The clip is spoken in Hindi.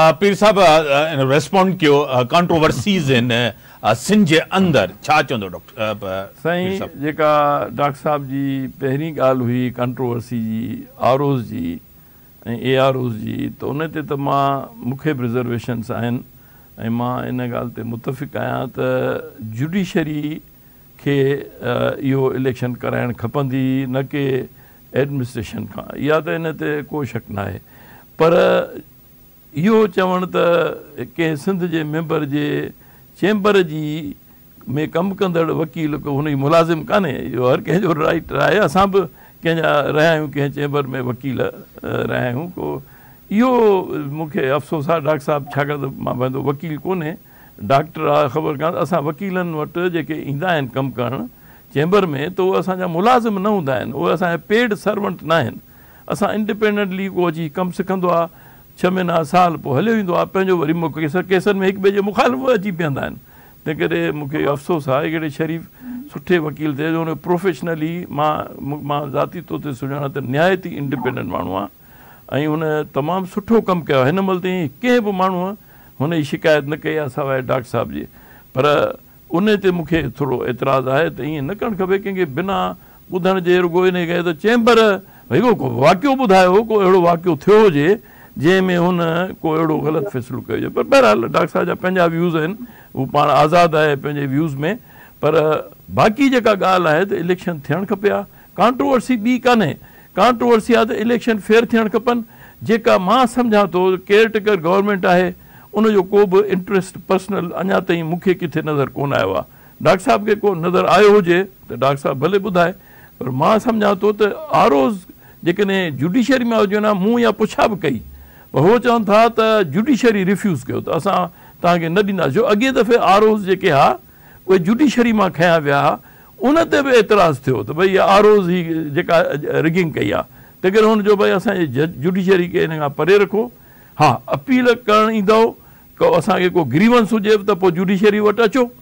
पीर साहब कंट्रोवर्सीज़ साह रिस कॉन्ट्रोवर्सी छा चवंदो साईं जेका डॉक्टर साहिब जी पहिरीं ॻाल्हि हुई कंट्रोवर्सी जी आर ओज़ जी ऐं ए आर ओज़ जी त उन ते त मां मूंखे बि रिज़र्वेशन्स आहिनि ऐं मां इन ॻाल्हि ते मुतफ़िक़ आहियां त जुडिशरी खे इहो इलेक्शन कराइणु खपंदी न के एडमिनिस्ट्रेशन खां इहा त इन ते को शक न आहे पर इहो चवण त कंहिं सिंध जे मेंबर के चेंबर जी में कम कंदड़ वकील को उन मुलाज़िम कान्हे इहो हर कंहिंजो राइट आहे असां बि कंहिंजा रहिया आहियूं चेंबर में वकील रहिया को इहो मूंखे अफ़सोस आहे डॉक्टर साहब छाकाणि वकील को डॉक्टर आहे ख़बर कान अस वकील वटि इंदा कम कर कमु चेंबर में तो उहे असांजा मुलाज़िम न हूँ आहिनि उहे पेड सर्वेंट ना आहिनि इंडिपेंडेंटली को अची कमु सिखंदो छह महीना साल पोइ हलियो ईंदो वरी मौक़ो केसर में एक ॿिए मुखालिफ़ अची पा आहिनि तंहिं अफ़सोस आहे कहिड़े शरीफ़ सुठे वकील थे हुन प्रोफेशनली मां मां ज़ाती तौर ते सुञाणा त निहायती इंडिपेंडेंट माण्हू आहे ऐं हुन तमामु सुठो कमु कयो आहे हिन महिल ताईं कंहिं शिकायत न कई आहे सवाइ डॉक्टर साहिब जी पर उन ते मूंखे थोरो एतिराज़ु आहे त न करणु खपे कंहिंखे बिना ॿुधण जे रुगो इन कयो त चैम्बर भई को वाक्य ॿुधायो को अहिड़ो वाकियो थियो जैमें उन कोई अड़ो गलत फ़ैसलो कयो पर बहरहाल डॉक्टर साहब जहाँ पंहिंजा व्यूज़ आहिनि हू पाण आज़ादु आहे पंहिंजे व्यूज़ में पर बाक़ी जेका ॻाल्हि आहे इलेक्शन थियणु खपे कॉन्ट्रोवर्सी बी कान्हे कॉन्ट्रोवर्सी आ इलेक्शन फेयर थियणु खपनि जेका मां सम्झां थो केयरटेकर गवर्नमेंट है उनको को बि इंट्रस्ट पर्सनल अञा ताईं मूंखे किथे नज़र को आयो आहे डॉक्टर साहिब खे को नज़र आयो हो त डॉक्टर साहिबु भले ॿुधाए पर मां सम्झां थो त आरोज़ जेकॾहिं जुडिशरी में हो हा पुछा भी कई বহু চনതാত জুডিশিয়ারি রিফিউজ কয় তো আসা তা কে না দি না জো আগে দফে আরোজ জে কে হা ও জুডিশিয়ারি মা খায়া বিয়া উনতে বি اعتراض থিও তো ভাই আরোজ জে কা রিগিং কিয়া তের হোন জো ভাই আসা জুডিশিয়ারি কে না परे রাখো হ্যাঁ আপিল কর ইনদো ক আসাকে কো গ্রিভেন্স হজেব তো জুডিশিয়ারি ওটা চও